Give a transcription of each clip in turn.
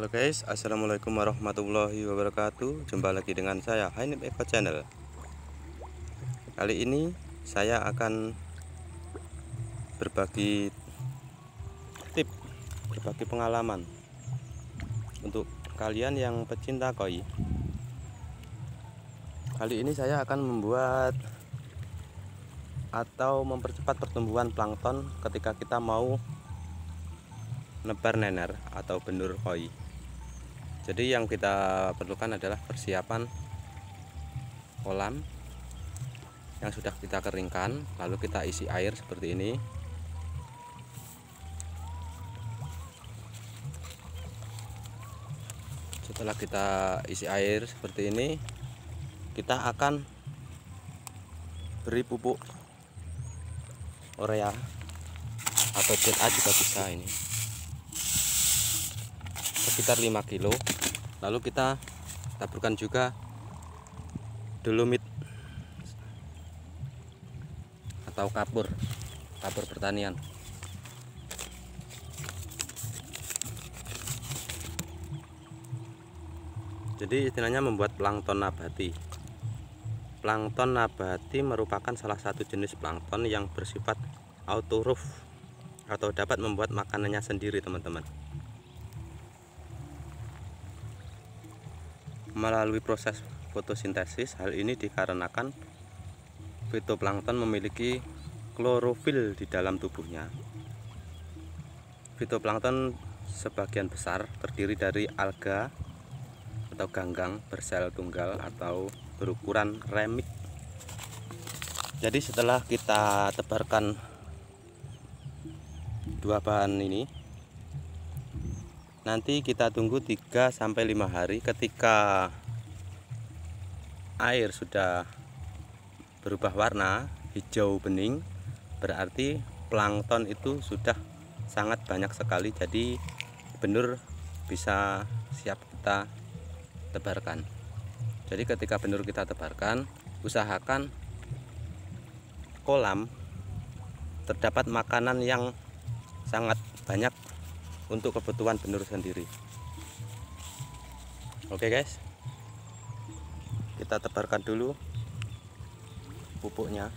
Halo guys, Assalamualaikum warahmatullahi wabarakatuh Jumpa lagi dengan saya, Hainib Eko Channel Kali ini saya akan berbagi tip, berbagi pengalaman Untuk kalian yang pecinta koi Kali ini saya akan membuat atau mempercepat pertumbuhan plankton ketika kita mau nebar nener atau benur koi jadi yang kita perlukan adalah persiapan kolam yang sudah kita keringkan lalu kita isi air seperti ini setelah kita isi air seperti ini kita akan beri pupuk urea atau ZA juga bisa ini sekitar 5 kilo lalu kita taburkan juga dolomit atau kapur kapur pertanian jadi istilahnya membuat plankton nabati plankton nabati merupakan salah satu jenis plankton yang bersifat autoruf atau dapat membuat makanannya sendiri teman-teman melalui proses fotosintesis. Hal ini dikarenakan fitoplankton memiliki klorofil di dalam tubuhnya. Fitoplankton sebagian besar terdiri dari alga atau ganggang bersel tunggal atau berukuran remik. Jadi setelah kita tebarkan dua bahan ini nanti kita tunggu 3 sampai 5 hari ketika air sudah berubah warna hijau bening berarti plankton itu sudah sangat banyak sekali jadi benur bisa siap kita tebarkan jadi ketika benur kita tebarkan usahakan kolam terdapat makanan yang sangat banyak untuk kebutuhan benur sendiri oke guys kita tebarkan dulu pupuknya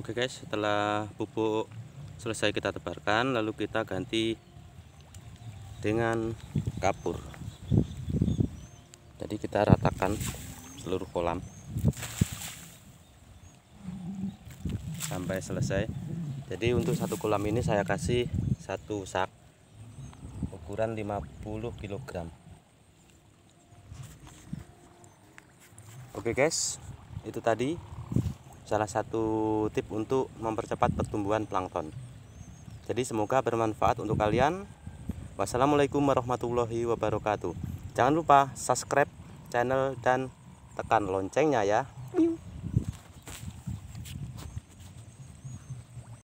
Oke guys, setelah pupuk selesai kita tebarkan, lalu kita ganti dengan kapur. Jadi kita ratakan seluruh kolam sampai selesai. Jadi untuk satu kolam ini saya kasih satu sak ukuran 50 kg. Oke guys, itu tadi salah satu tip untuk mempercepat pertumbuhan plankton. Jadi semoga bermanfaat untuk kalian. Wassalamualaikum warahmatullahi wabarakatuh. Jangan lupa subscribe channel dan tekan loncengnya ya.